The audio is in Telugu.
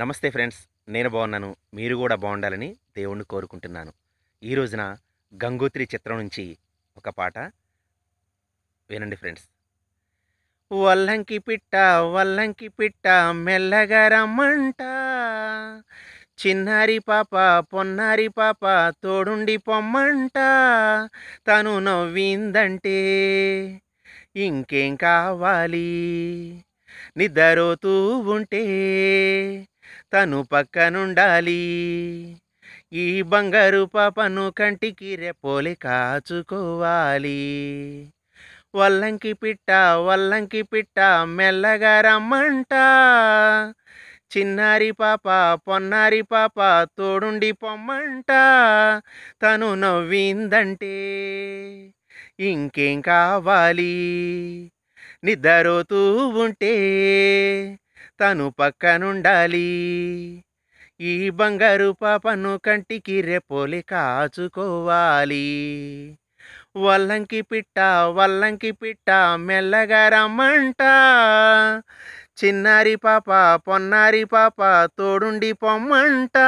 నమస్తే ఫ్రెండ్స్ నేను బాగున్నాను మీరు కూడా బాగుండాలని దేవుణ్ణి కోరుకుంటున్నాను ఈరోజున గంగోత్రి చిత్రం నుంచి ఒక పాట వినండి ఫ్రెండ్స్ వల్లంకి పిట్ట వల్లంకి పిట్ట మెల్లగా రమ్మంట చిన్నారి పాప పొన్నారి పాప తోడుండి పొమ్మంట తను నవ్విందంటే ఇంకేం కావాలి నిద్రతూ ఉంటే తను పక్కనుండాలి ఈ బంగారు పాపను కంటికి రెపోలి కాచుకోవాలి వల్లంకి పిట్ట వల్లంకి పిట్ట మెల్లగా రమ్మంట చిన్నారి పాప పొన్నారి పాప తోడుండి పొమ్మంట తను నవ్విందంటే ఇంకేం కావాలి నిద్రతూ ఉంటే తను పక్కనుండాలి ఈ బంగారు పాపను కంటికి రెపోలి కాచుకోవాలి వల్లంకి పిట్ట వల్లంకి పిట్ట మెల్లగా రమ్మంట చిన్నారి పాప పొన్నారి పాప తోడుండి పొమ్మంట